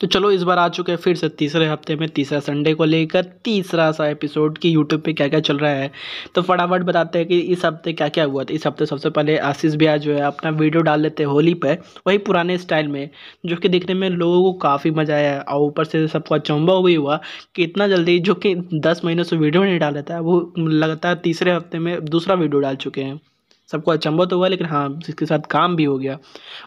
तो चलो इस बार आ चुके हैं फिर से तीसरे हफ्ते में तीसरा संडे को लेकर तीसरा सा एपिसोड कि यूट्यूब पे क्या क्या चल रहा है तो फटाफट बताते हैं कि इस हफ्ते क्या क्या हुआ था इस हफ्ते सबसे पहले आशीष ब्याह जो है अपना वीडियो डाल लेते हैं होली पर वही पुराने स्टाइल में जो कि देखने में लोगों को काफ़ी मज़ा आया और ऊपर से सबका अचंबा भी हुआ कि इतना जल्दी जो कि दस महीनों से वीडियो नहीं डाल रहता है वो लगातार तीसरे हफ्ते में दूसरा वीडियो डाल चुके हैं सबको अचंभा तो हुआ लेकिन हाँ जिसके साथ काम भी हो गया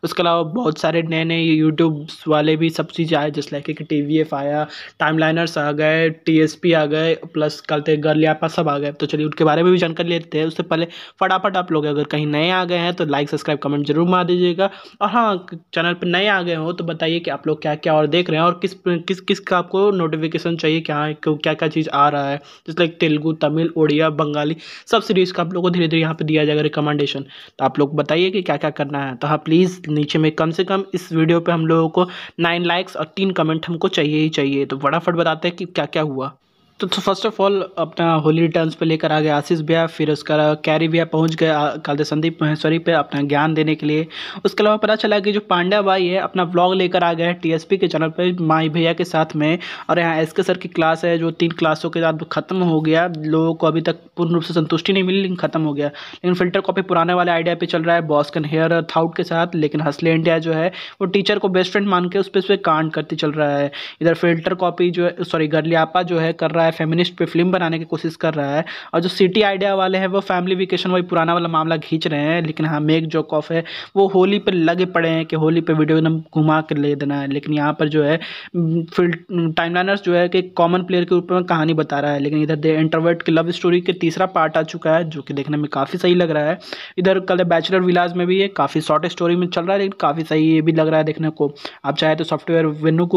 उसके अलावा बहुत सारे नए नए यूट्यूब्स वाले भी सब चीज़ें आए जिस लाइक कि टी वी एफ आया टाइम लाइनर्स आ गए टी एस पी आ गए प्लस कहते यापा सब आ गए तो चलिए उनके बारे में भी जानकारी लेते हैं उससे पहले फटाफट आप लोग अगर कहीं नए आ गए हैं तो लाइक सब्सक्राइब कमेंट जरूर मार दीजिएगा और हाँ चैनल पर नए आ गए हो तो बताइए कि आप लोग क्या क्या और देख रहे हैं और किस किस किस का आपको नोटिफिकेशन चाहिए कि हाँ क्या क्या चीज़ आ रहा है जैसे लाइक तेलुगू तमिल उड़िया बंगाली सब सीरीज़ का आप लोग को धीरे धीरे यहाँ पर दिया जाएगा रिकमेंड रिकमेंडेशन तो आप लोग बताइए कि क्या क्या करना है तो हाँ प्लीज़ नीचे में कम से कम इस वीडियो पर हम लोगों को नाइन लाइक्स और तीन कमेंट हमको चाहिए ही चाहिए तो फटाफट बताते हैं कि क्या क्या हुआ तो फर्स्ट ऑफ ऑल अपना होली रिटर्न्स पे लेकर आ गए आशीष भैया फिर उसका कैरी भैया पहुंच गए कालदे संदीप महेश्वरी पे अपना ज्ञान देने के लिए उसके अलावा पता चला कि जो पांड्या भाई है अपना ब्लॉग लेकर आ गए टीएसपी के चैनल पे माई भैया के साथ में और यहाँ एस के सर की क्लास है जो तीन क्लासों के साथ ख़त्म हो गया लोगों को अभी तक पूर्ण रूप से संतुष्टि नहीं मिली लेकिन ख़त्म हो गया लेकिन फिल्टर कॉपी पुराने वाले आइडिया पर चल रहा है बॉस कैन हेयर थाउट के साथ लेकिन हसले इंडिया जो है वो टीचर को बेस्ट फ्रेंड मान के उस पर कांड करती चल रहा है इधर फिल्टर कॉपी जो है सॉरी गर्लियापा जो है कर रहा है है फेमिनिस्ट पे फिल्म बनाने की कोशिश कर रहा है और जो सिटी आइडिया वाले हैं वो फैमिली वेकेशन वही पुराना वाला मामला खींच रहे हैं लेकिन हाँ मेक जोक ऑफ है वो होली पर लगे पड़े हैं कि होली पर वीडियो एकदम घुमा कर ले देना है लेकिन यहाँ पर जो है फिल्ड टाइमलाइनर्स जो है कि कॉमन प्लेयर के रूप में कहानी बता रहा है लेकिन इधर दे इंटरवर्ट की लव स्टोरी के तीसरा पार्ट आ चुका है जो कि देखने में काफ़ी सही लग रहा है इधर कल बैचलर विलाज में भी है काफ़ी शॉर्ट स्टोरी में चल रहा है लेकिन काफ़ी सही ये भी लग रहा है देखने को आप चाहे तो सॉफ्टवेयर वेनु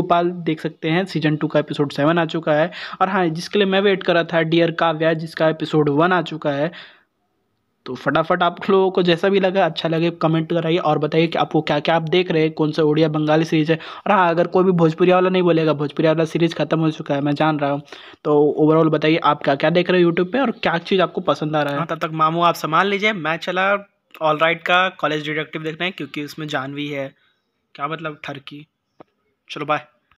देख सकते हैं सीजन टू का एपिसोड सेवन आ चुका है और हाँ जिसके लिए मैं वेट कर रहा था डियर काव्या जिसका एपिसोड वन आ चुका है तो फटाफट आप लोगों को जैसा भी लगा अच्छा लगे कमेंट कराइए और बताइए कि आपको क्या क्या आप देख रहे हैं कौन सा उड़िया बंगाली सीरीज़ है और हाँ अगर कोई भी भोजपुरी वाला नहीं बोलेगा भोजपुरी वाला सीरीज़ खत्म हो चुका है मैं जान रहा हूँ तो ओवरऑल बताइए आप क्या क्या देख रहे हो यूट्यूब पर और क्या चीज़ आपको पसंद आ रहा है हाँ, तब तक मामू आप संभाल लीजिए मैं चला ऑल राइट का कॉलेज डिडक्टिव देखना है क्योंकि उसमें जानवी है क्या मतलब ठरकी चलो बाय